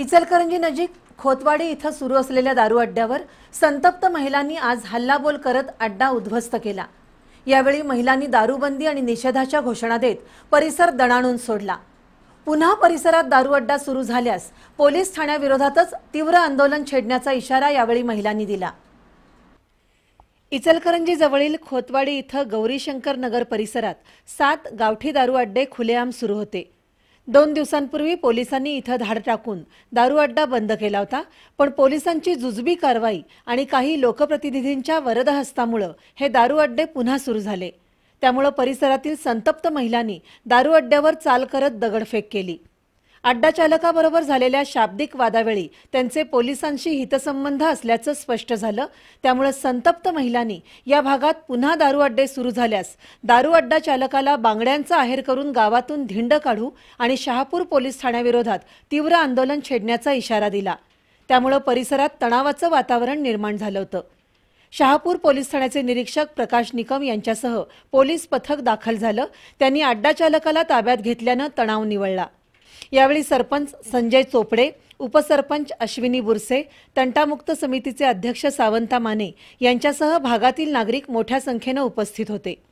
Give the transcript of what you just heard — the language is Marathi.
इचलकरंजी नजीक खोतवाडी इथं सुरू असलेल्या दारू अड्ड्यावर संतप्त महिलांनी आज हल्लाबोल करत अड्डा उद्ध्वस्त केला यावेळी महिलांनी दारूबंदी आणि निषेधाच्या घोषणा देत परिसर दणाणून सोडला पुन्हा परिसरात दारू अड्डा सुरू झाल्यास पोलीस ठाण्याविरोधातच तीव्र आंदोलन छेडण्याचा इशारा यावेळी महिलांनी दिला इचलकरंजी जवळील खोतवाडी इथं गौरीशंकर नगर परिसरात सात गावठी दारू अड्डे खुलेआम सुरू होते दोन दिवसांपूर्वी पोलिसांनी इथं धाड टाकून दारू अड्डा बंद केला होता पण पोलिसांची जुजबी कारवाई आणि काही लोकप्रतिनिधींच्या वरदहस्तामुळं हे दारू अड्डे पुन्हा सुरू झाले त्यामुळं परिसरातील संतप्त महिलांनी दारू अड्ड्यावर चाल करत दगडफेक केली अड्डा चालकाबरोबर झालेल्या शाब्दिक वादावेळी त्यांचे पोलिसांशी हितसंबंध असल्याचं स्पष्ट झालं त्यामुळे संतप्त महिलांनी या भागात पुन्हा दारू अड्डे सुरू झाल्यास दारू अड्डा चालकाला बांगड्यांचा आहेर करून गावातून धिंड काढू आणि शहापूर पोलीस ठाण्याविरोधात तीव्र आंदोलन छेडण्याचा इशारा दिला त्यामुळे परिसरात तणावाचं वातावरण निर्माण झालं होतं शहापूर पोलीस ठाण्याचे निरीक्षक प्रकाश निकम यांच्यासह पोलीस पथक दाखल झालं त्यांनी अड्डा चालकाला ताब्यात घेतल्यानं तणाव निवळला यावेळी सरपंच संजय चोपडे उपसरपंच अश्विनी बुरसे तंटामुक्त समितीचे अध्यक्ष सावंता माने यांच्यासह भागातील नागरिक मोठ्या संख्येनं उपस्थित होते